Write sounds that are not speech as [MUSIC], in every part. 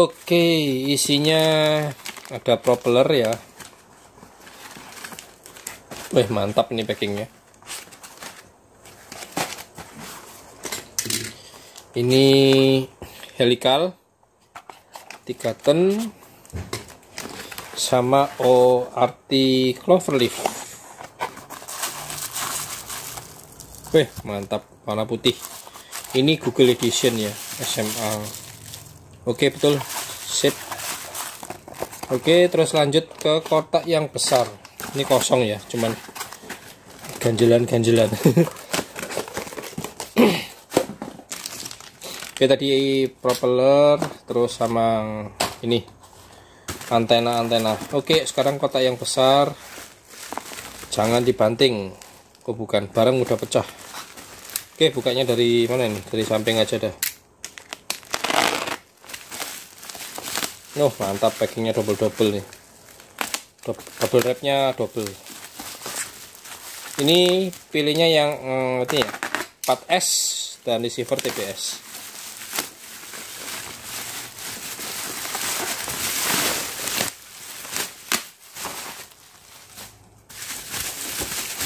Oke, isinya ada propeller ya. Wih, mantap nih packingnya. Ini helical tiga ton sama ORT cloverleaf. Wih, mantap warna putih. Ini Google Edition ya, SMA oke betul sip oke terus lanjut ke kotak yang besar ini kosong ya cuman ganjelan-ganjelan [COUGHS] oke tadi propeller terus sama ini antena-antena oke sekarang kotak yang besar jangan dibanting oh bukan barang mudah pecah oke bukanya dari mana ini dari samping aja dah Oh mantap packingnya double double nih. Double wrapnya double. Ini pilihnya yang hmm, eh, ini ya, 4S dan receiver TPS.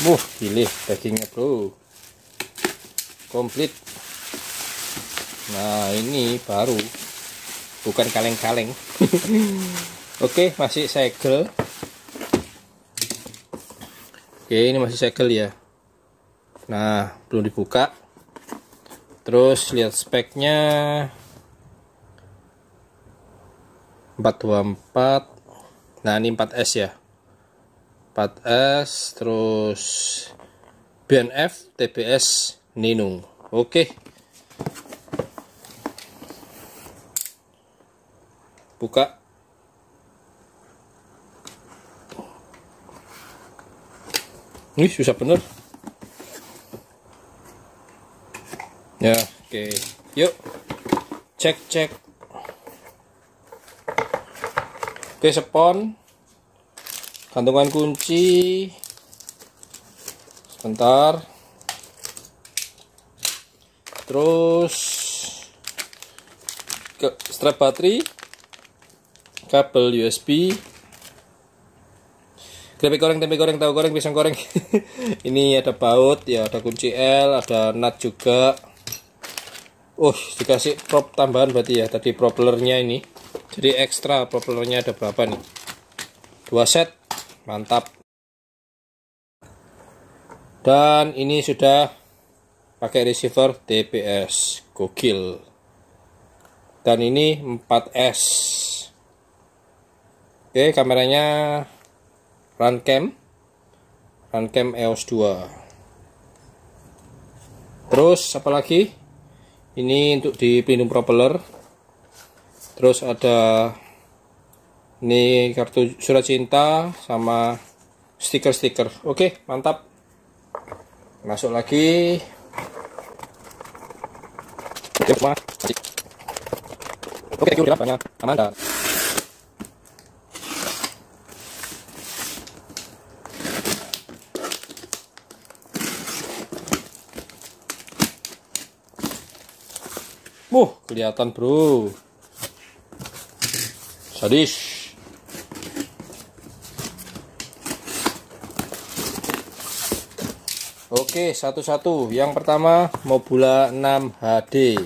Wuh, pilih packingnya bro Komplit Nah ini baru bukan kaleng-kaleng [LAUGHS] oke masih segel oke ini masih segel ya nah belum dibuka terus lihat speknya 424 nah ini 4S ya 4S terus BNF TPS Ninung oke buka ini susah bener ya oke okay. yuk cek cek oke okay, sepon gantungan kunci sebentar terus ke strap baterai kabel USB Grepe goreng tempe goreng tahu goreng pisang goreng [LAUGHS] ini ada baut ya ada kunci L ada nut juga Oh dikasih prop tambahan berarti ya tadi propellernya ini jadi ekstra propellernya ada berapa nih dua set mantap dan ini sudah pakai receiver TPS gokil dan ini 4S Oke, kameranya Runcam Runcam EOS 2. Terus apalagi Ini untuk di pelindung propeller. Terus ada ini kartu surat cinta sama stiker-stiker. Oke, mantap. Masuk lagi. Oke, Oke, banyak. Aman, Wuh, kelihatan bro. Sadis. Oke, satu-satu. Yang pertama, Mobula 6 HD.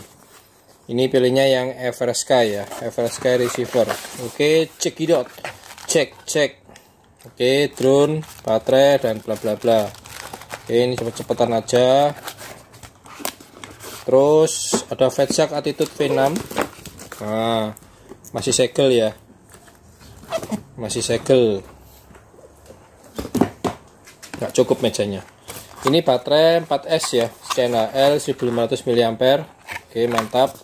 Ini pilihnya yang Eversky ya, Eversky receiver. Oke, cekidot. Cek, cek. Oke, drone, baterai dan bla bla bla. Oke, ini cepet-cepetan aja terus ada Fatshark Attitude V6 nah, masih segel ya masih segel nggak cukup mejanya ini baterai 4S ya L 1500 mAh oke mantap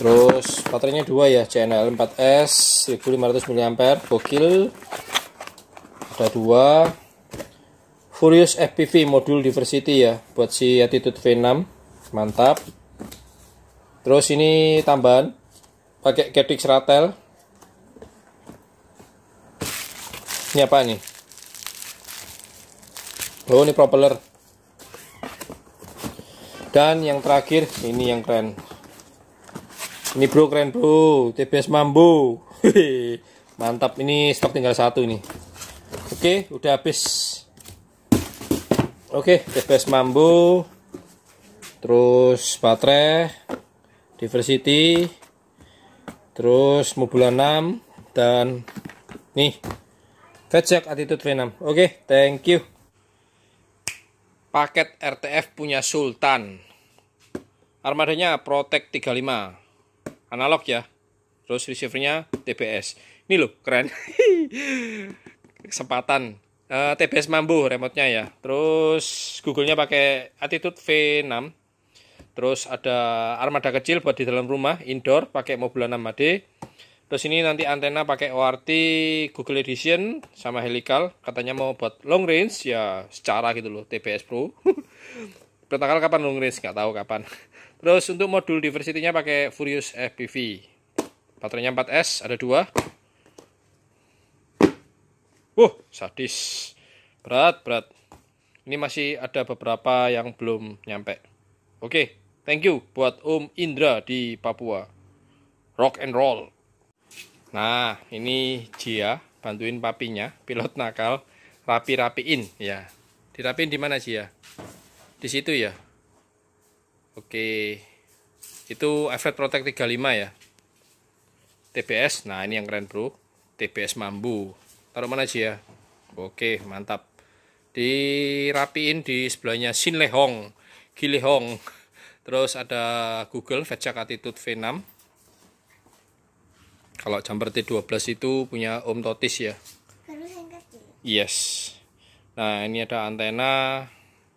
terus baterainya dua ya CNL 4S 1500 mAh bokil ada dua Furious FPV modul diversity ya buat si Attitude V6 mantap terus ini tambahan pakai ketik seratel ini apa nih oh ini propeller dan yang terakhir ini yang keren ini bro keren bro TBS mambu [LAUGHS] mantap ini stok tinggal satu ini oke udah habis Oke, okay, TPS Mambo. Terus baterai diversity. Terus mobil 6 dan nih Vetjak Attitude V6. Oke, okay, thank you. Paket RTF punya Sultan. Armadanya Protect 35. Analog ya. Terus receivernya TPS Ini loh, keren. [LAUGHS] Kesempatan uh, eh, TBS Mambu remote ya. Terus Google-nya pakai Attitude V6. Terus ada armada kecil buat di dalam rumah indoor pakai Mobula 6 ad Terus ini nanti antena pakai ORT Google Edition sama helical, katanya mau buat long range ya secara gitu loh TBS Pro. Pertanggal [LAUGHS] kapan long range nggak tahu kapan. [LAUGHS] Terus untuk modul diversity-nya pakai Furious FPV. Baterainya 4S ada dua Wuh, sadis. Berat, berat. Ini masih ada beberapa yang belum nyampe. Oke, thank you buat Om Indra di Papua. Rock and roll. Nah, ini Jia bantuin papinya, pilot nakal, rapi-rapiin ya. Dirapiin di mana Jia? Di situ ya. Oke. Itu Effect Protect 35 ya. TBS. Nah, ini yang keren, Bro. TBS mambu taruh mana aja ya oke mantap dirapiin di sebelahnya Shin Lehong hong terus ada Google Vetchak Attitude V6 kalau jumper T12 itu punya Om Totis ya yes nah ini ada antena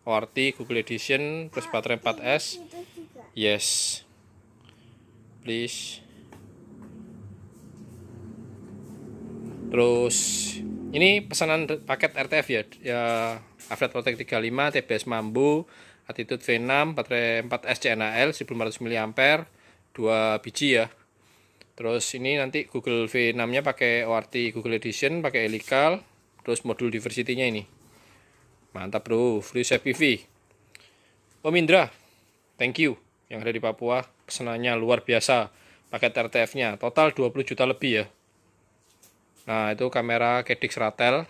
ORT Google Edition plus ah, baterai 4S yes please terus ini pesanan paket RTF ya ya Avrat Protect 35 TBS Mambu Attitude V6 baterai 4 SCNAL 1500 mAh 2 biji ya terus ini nanti Google V6 nya pakai ORT Google Edition pakai helical terus modul diversity nya ini mantap bro free save PV Om Indra thank you yang ada di Papua pesanannya luar biasa paket RTF nya total 20 juta lebih ya Nah, itu kamera Kedix Ratel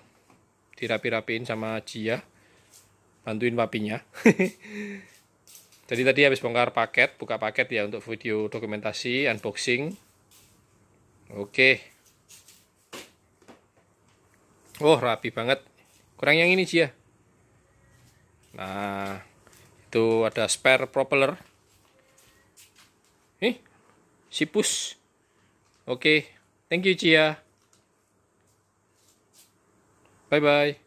dirapi-rapiin sama Jia. Bantuin papinya. [LAUGHS] Jadi tadi habis bongkar paket, buka paket ya untuk video dokumentasi unboxing. Oke. Oh, rapi banget. Kurang yang ini Jia. Nah, itu ada spare propeller. Nih, sipus. Oke, thank you Jia. Bye bye.